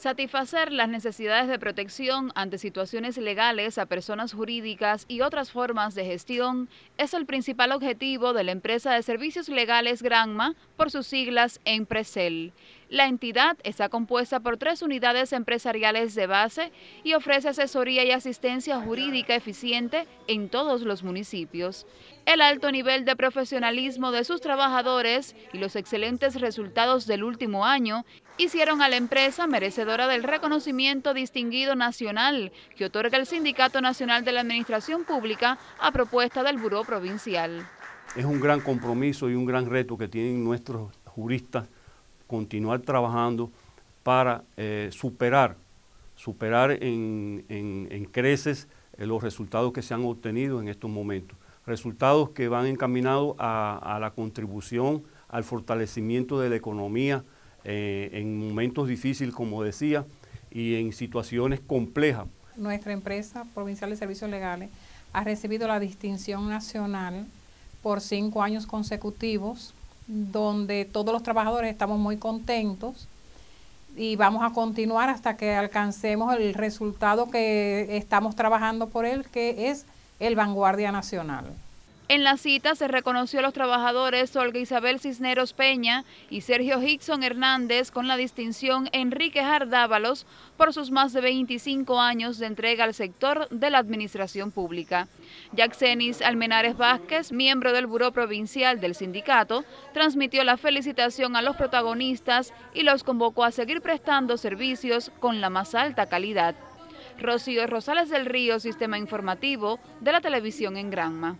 satisfacer las necesidades de protección ante situaciones legales a personas jurídicas y otras formas de gestión es el principal objetivo de la empresa de servicios legales Granma, por sus siglas Empresel. La entidad está compuesta por tres unidades empresariales de base y ofrece asesoría y asistencia jurídica eficiente en todos los municipios. El alto nivel de profesionalismo de sus trabajadores y los excelentes resultados del último año hicieron a la empresa merecedora del reconocimiento distinguido nacional que otorga el Sindicato Nacional de la Administración Pública a propuesta del Buró Provincial. Es un gran compromiso y un gran reto que tienen nuestros juristas continuar trabajando para eh, superar, superar en, en, creces eh, los resultados que se han obtenido en estos momentos. Resultados que van encaminados a, la contribución, al fortalecimiento de la economía eh, en momentos difíciles, como decía, y en situaciones complejas. Nuestra empresa provincial de servicios legales ha recibido la distinción nacional por cinco años consecutivos donde todos los trabajadores estamos muy contentos y vamos a continuar hasta que alcancemos el resultado que estamos trabajando por él, que es el Vanguardia Nacional. En la cita se reconoció a los trabajadores Olga Isabel Cisneros Peña y Sergio Hickson Hernández con la distinción Enrique Jardávalos por sus más de 25 años de entrega al sector de la administración pública. Yaxenis Almenares Vázquez, miembro del Buró Provincial del sindicato, transmitió la felicitación a los protagonistas y los convocó a seguir prestando servicios con la más alta calidad. Rocío Rosales del Río, Sistema Informativo de la Televisión en Granma.